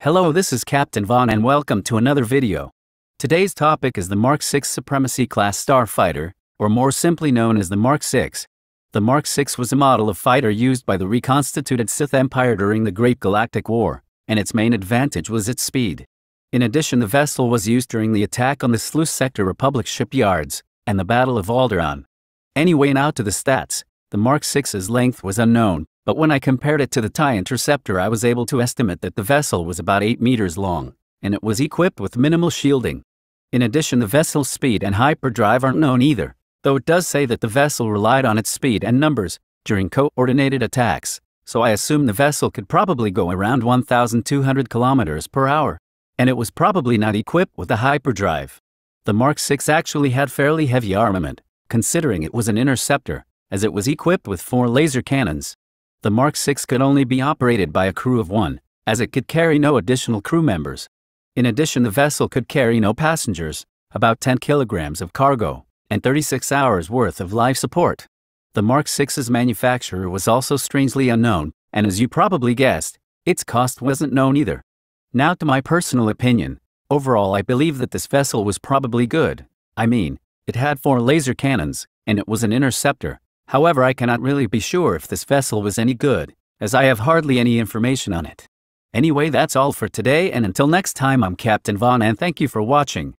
Hello, this is Captain Von and welcome to another video. Today's topic is the Mark VI Supremacy Class Starfighter, or more simply known as the Mark VI. The Mark VI was a model of fighter used by the reconstituted Sith Empire during the Great Galactic War, and its main advantage was its speed. In addition, the vessel was used during the attack on the Sluice Sector Republic shipyards and the Battle of Alderaan. Anyway, now to the stats. The Mark VI's length was unknown, but when I compared it to the TIE interceptor I was able to estimate that the vessel was about 8 meters long, and it was equipped with minimal shielding. In addition the vessel's speed and hyperdrive aren't known either, though it does say that the vessel relied on its speed and numbers during coordinated attacks, so I assume the vessel could probably go around 1,200 kilometers per hour, and it was probably not equipped with a hyperdrive. The Mark 6 actually had fairly heavy armament, considering it was an interceptor, as it was equipped with four laser cannons, the Mark VI could only be operated by a crew of one, as it could carry no additional crew members. In addition, the vessel could carry no passengers, about 10 kilograms of cargo, and 36 hours worth of life support. The Mark VI's manufacturer was also strangely unknown, and as you probably guessed, its cost wasn't known either. Now to my personal opinion, overall I believe that this vessel was probably good. I mean, it had four laser cannons, and it was an interceptor, However, I cannot really be sure if this vessel was any good, as I have hardly any information on it. Anyway, that's all for today, and until next time, I'm Captain Vaughn, and thank you for watching.